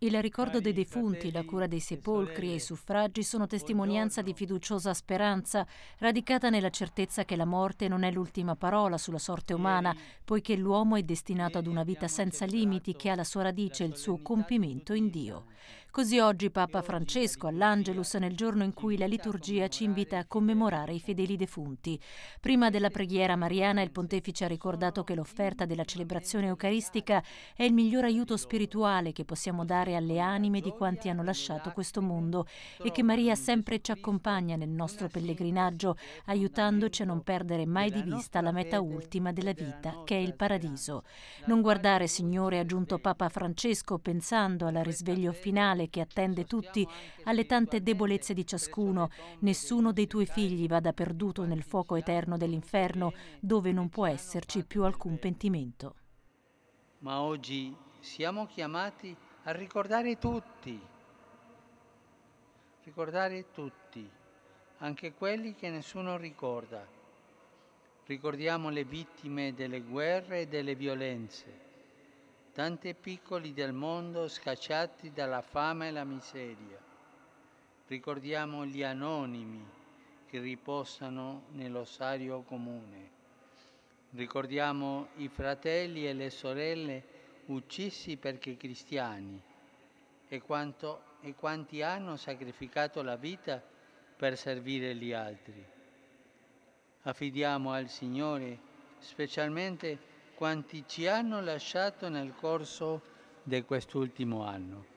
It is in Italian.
Il ricordo dei defunti, la cura dei sepolcri e i suffragi sono testimonianza di fiduciosa speranza, radicata nella certezza che la morte non è l'ultima parola sulla sorte umana, poiché l'uomo è destinato ad una vita senza limiti che ha la sua radice e il suo compimento in Dio. Così oggi Papa Francesco all'Angelus nel giorno in cui la liturgia ci invita a commemorare i fedeli defunti. Prima della preghiera mariana il pontefice ha ricordato che l'offerta della celebrazione eucaristica è il miglior aiuto spirituale che possiamo dare alle anime di quanti hanno lasciato questo mondo e che Maria sempre ci accompagna nel nostro pellegrinaggio, aiutandoci a non perdere mai di vista la meta ultima della vita, che è il paradiso. Non guardare, Signore, ha aggiunto Papa Francesco pensando alla risveglio finale dolore che attende tutti, alle tante debolezze di ciascuno. Nessuno dei tuoi figli vada perduto nel fuoco eterno dell'inferno, dove non può esserci più alcun pentimento. Ma oggi siamo chiamati a ricordare tutti, ricordare tutti, anche quelli che nessuno ricorda. Ricordiamo le vittime delle guerre e delle violenze tanti piccoli del mondo scacciati dalla fame e la miseria. Ricordiamo gli anonimi che riposano nell'osario comune. Ricordiamo i fratelli e le sorelle uccisi perché cristiani e, quanto, e quanti hanno sacrificato la vita per servire gli altri. Affidiamo al Signore specialmente quanti ci hanno lasciato nel corso di quest'ultimo anno.